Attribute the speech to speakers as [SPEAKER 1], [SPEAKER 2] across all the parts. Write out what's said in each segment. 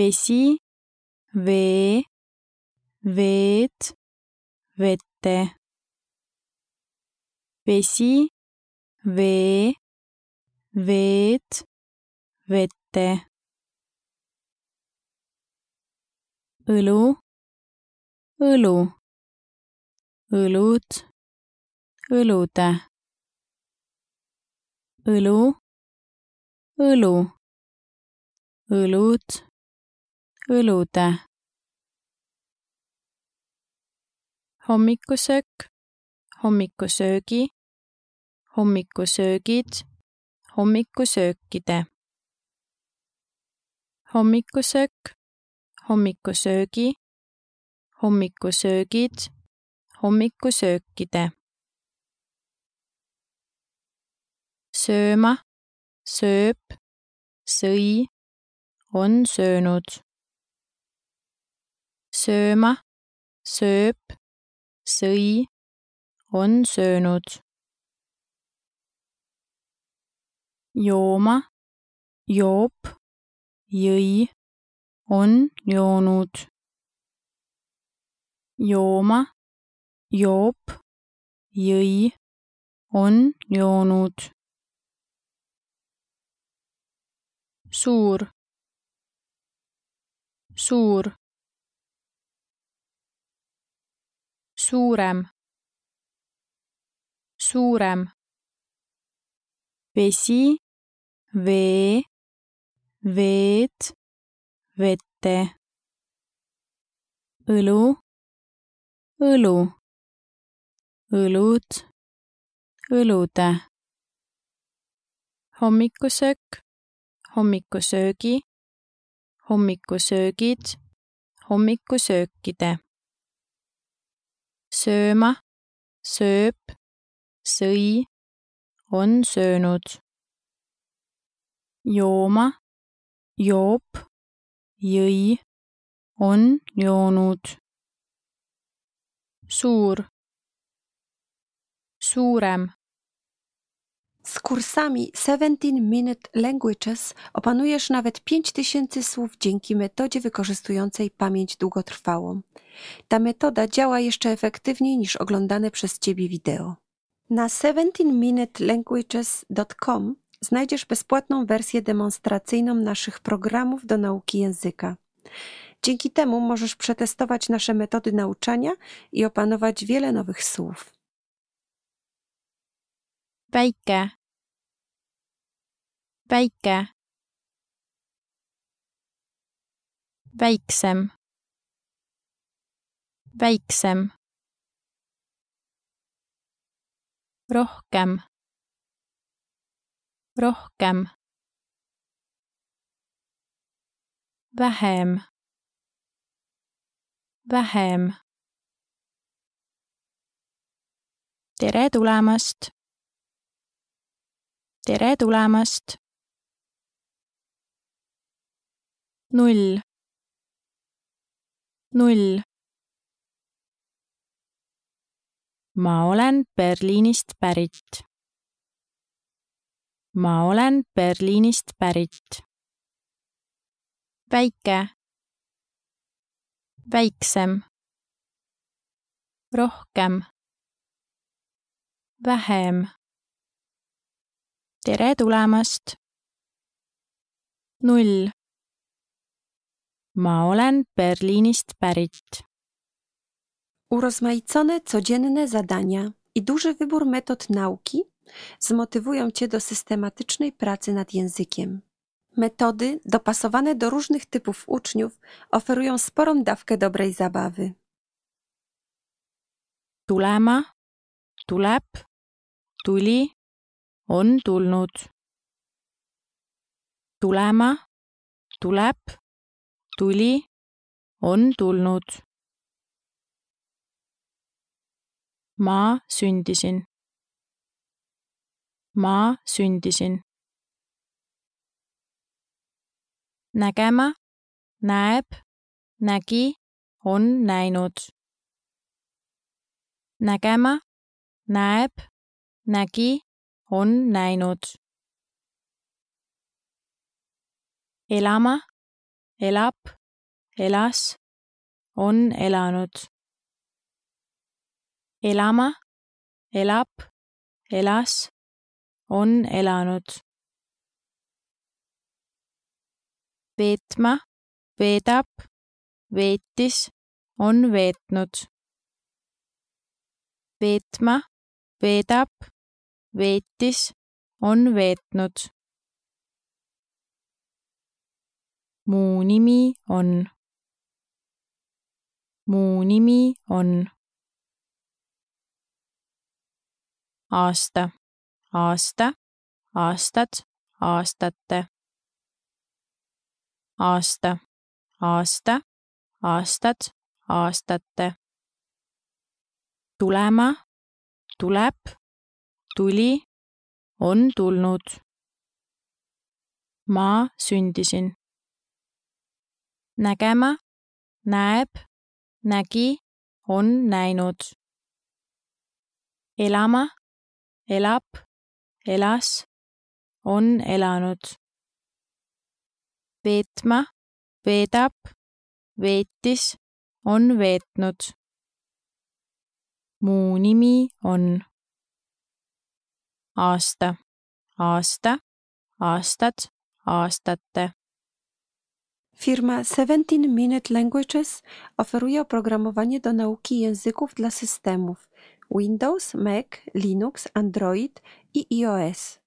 [SPEAKER 1] vesi, vee, e veed, vette. vesi, vee, veed, vette. õlu, õlu, õlud, õlude. õlu, õlu õlud õlude. hommikusöök, hommikusöögi, hommikusöögid, hommikusöökide. hommikusöök, hommikusöögi, hommikusöögid, hommikusöökide. sööma, sööb, sõi, on söönud sööma, sööb, sõi, on söönud. jooma, joob, jõi, on joonud. jooma, joob, jõi, on joonud. suur, suur suurem, suurem. vesi, vee, veed, vette. õlu, õlu, õlud, õlude. hommikusöök, hommikusöögi hommikusöögid, hommikusöökide sööma, sööb, sõi, on söönud. jooma, joob, jõi, on joonud. suur,
[SPEAKER 2] suurem Z kursami 17 Minute Languages opanujesz nawet 5000 słów dzięki metodzie wykorzystującej pamięć długotrwałą. Ta metoda działa jeszcze efektywniej niż oglądane przez Ciebie wideo. Na 17minutelanguages.com znajdziesz bezpłatną wersję demonstracyjną naszych programów do nauki języka. Dzięki temu możesz przetestować nasze metody nauczania i opanować wiele nowych słów. Väike
[SPEAKER 1] väike väiksem väiksem rohkem rohkem vähem vähem tere tulemast tere tulemast null null ma olen Berliinist pärit. ma olen Berliinist pärit. väike, väiksem, rohkem, vähem. tere tulemast. null, Ma olen
[SPEAKER 2] Berliinist
[SPEAKER 1] pärit.
[SPEAKER 2] Urozmaicone codzienne zadania i duży wybór metod nauki zmotywują Cię do systematycznej pracy nad językiem. Metody dopasowane do różnych typów uczniów oferują sporą dawkę dobrej zabawy. Tulema,
[SPEAKER 1] tulap, tuli, on tulnut, Tulema, tuleb, tuli, on tulnud. ma sündisin. ma sündisin. nägema, näeb, nägi, on näinud. nägema, näeb, nägi, on näinud. elama elab, elas, on elanud. elama, elab, elas, on elanud. veetma, veedab, veetis, on veetnud. veetma, veedab, veetis, on veetnud mu nimi on. mu nimi on. aasta, aasta, aastad, aastate. aasta, aasta, aastad, aastate. tulema, tuleb, tuli, on tulnud. ma sündisin nägema, näeb, nägi, on näinud. elama, elab, elas, on elanud. veetma, veedab, veetis, on veetnud. muu nimi on aasta, aasta, aastad, aastate
[SPEAKER 2] Firma 17 Minute Languages oferuje oprogramowanie do nauki języków dla systemów Windows, Mac, Linux, Android i iOS.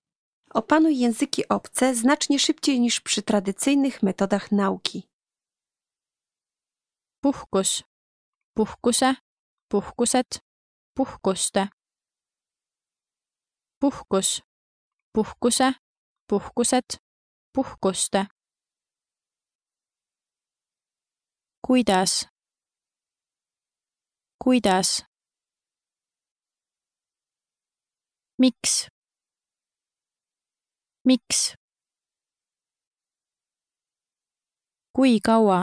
[SPEAKER 2] Opanuj języki obce znacznie szybciej niż przy tradycyjnych metodach nauki. Puhkus, puhkuse, puhkuset, puhkuste.
[SPEAKER 1] Puhkus, puhkuse, puhkuset, puhkuste. kuidas kuidas miks miks kui kaua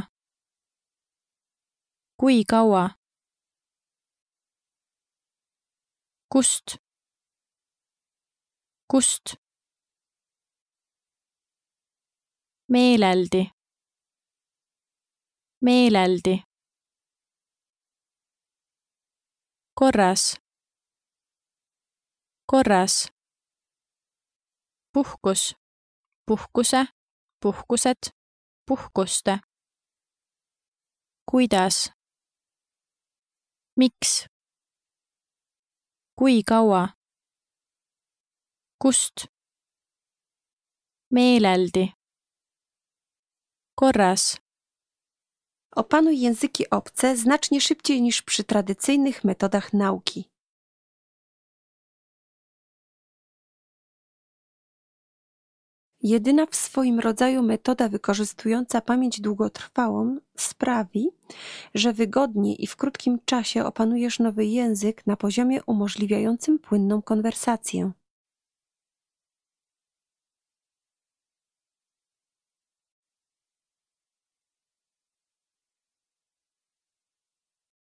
[SPEAKER 1] kui kaua kust kust meeleldi meeleldi. korras, korras. puhkus, puhkuse, puhkused, puhkuste. kuidas? miks? kui kaua? kust?
[SPEAKER 2] meeleldi korras opanuj języki obce znacznie szybciej niż przy tradycyjnych metodach nauki. Jedyna w swoim rodzaju metoda wykorzystująca pamięć długotrwałą sprawi, że wygodnie i w krótkim czasie opanujesz nowy język na poziomie umożliwiającym płynną konwersację.